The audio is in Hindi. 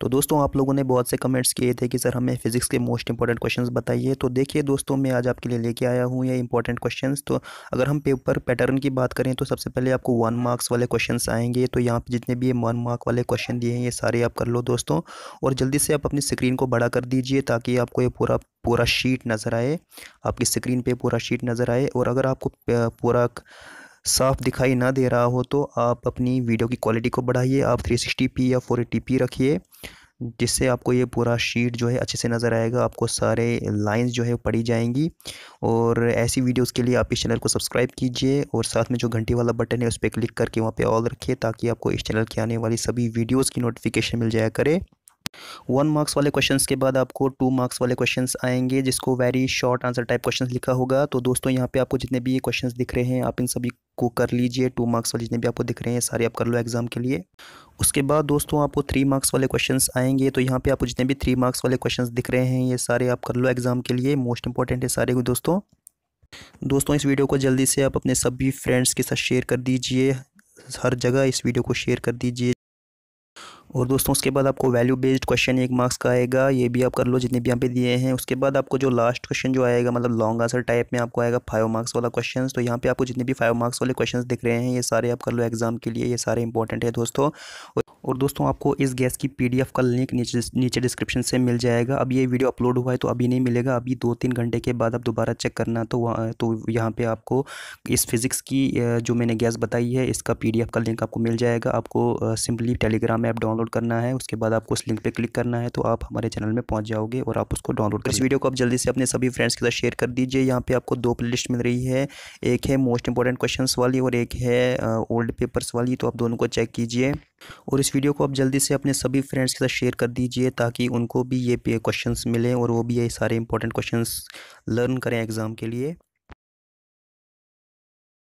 तो दोस्तों आप लोगों ने बहुत से कमेंट्स किए थे कि सर हमें फिज़िक्स के मोस्ट इंपॉर्टेंट क्वेश्चन बताइए तो देखिए दोस्तों मैं आज आपके लिए लेके आया हूँ ये इंपॉर्टेंट क्वेश्चन तो अगर हम पेपर पैटर्न की बात करें तो सबसे पहले आपको वन मार्क्स वाले क्वेश्चन आएंगे तो यहाँ पर जितने भी वन मार्क वाले क्वेश्चन दिए हैं ये सारे आप कर लो दोस्तों और जल्दी से आप अपनी स्क्रीन को बड़ा कर दीजिए ताकि आपको ये पूरा पूरा शीट नज़र आए आपकी स्क्रीन पर पूरा शीट नज़र आए और अगर आपको पूरा साफ़ दिखाई ना दे रहा हो तो आप अपनी वीडियो की क्वालिटी को बढ़ाइए आप 360p या 480p रखिए जिससे आपको ये पूरा शीट जो है अच्छे से नज़र आएगा आपको सारे लाइंस जो है पड़ी जाएंगी और ऐसी वीडियोस के लिए आप इस चैनल को सब्सक्राइब कीजिए और साथ में जो घंटी वाला बटन है उस पर क्लिक करके वहाँ पे ऑल रखिए ताकि आपको इस चैनल की आने वाली सभी वीडियोस की नोटिफिकेशन मिल जाया करे वन मार्क्स वाले क्वेश्चंस के बाद आपको टू मार्क्स वाले क्वेश्चंस आएंगे जिसको very short answer type questions लिखा होगा तो दोस्तों यहाँ पे आपको जितने भी ये क्वेश्चंस दिख रहे हैं आप इन सभी को कर लीजिए टू मार्क्स वाले जितने भी आपको दिख रहे हैं सारे आप कर लो एग्ज़ाम के लिए उसके बाद दोस्तों आपको थ्री मार्क्स वाले क्वेश्चंस आएंगे तो यहाँ पे आपको जितने भी थ्री मार्क्स वाले क्वेश्चंस दिख रहे हैं ये सारे आप कर लो एग्ज़ाम के लिए मोस्ट इंपॉर्टेंट तो है सारे को दोस्तों दोस्तों इस वीडियो को जल्दी से आप अपने सभी फ्रेंड्स के साथ शेयर कर दीजिए हर जगह इस वीडियो को शेयर कर दीजिए और दोस्तों उसके बाद आपको वैल्यू बेस्ड क्वेश्चन एक मार्क्स का आएगा ये भी आप कर लो जितने भी यहाँ पे दिए हैं उसके बाद आपको जो लास्ट क्वेश्चन जो आएगा मतलब लॉन्ग आंसर टाइप में आपको आएगा फाइव मार्क्स वाला क्वेश्चन तो यहाँ पे आपको जितने भी फाइव मार्क्स वाले क्वेश्चन दिख रहे हैं ये सारे आप कर लो एग्जाम के लिए ये सारे इंपॉर्टेंट है दोस्तों और दोस्तों आपको इस गैस की पीडीएफ का लिंक नीचे नीचे डिस्क्रिप्शन से मिल जाएगा अब ये वीडियो अपलोड हुआ है तो अभी नहीं मिलेगा अभी दो तीन घंटे के बाद आप दोबारा चेक करना तो वहाँ तो यहाँ पे आपको इस फिज़िक्स की जो मैंने गैस बताई है इसका पीडीएफ का लिंक आपको मिल जाएगा आपको सिंपली टेलीग्राम ऐप डाउनलोड करना है उसके बाद आपको उस लिंक पर क्लिक करना है तो आप हमारे चैनल में पहुँच जाओगे और आप उसको डाउनलोड कर इस वीडियो को आप जल्दी से अपने सभी फ्रेंड्स के साथ शेयर कर दीजिए यहाँ पर आपको दो प्ले मिल रही है एक है मोस्ट इंपॉर्टेंट क्वेश्चन वाली और एक है ओल्ड पेपर्स वाली तो आप दोनों को चेक कीजिए और इस वीडियो को आप जल्दी से अपने सभी फ्रेंड्स के साथ शेयर कर दीजिए ताकि उनको भी ये क्वेश्चंस मिलें और वो भी ये सारे इंपॉर्टेंट क्वेश्चंस लर्न करें एग्ज़ाम के लिए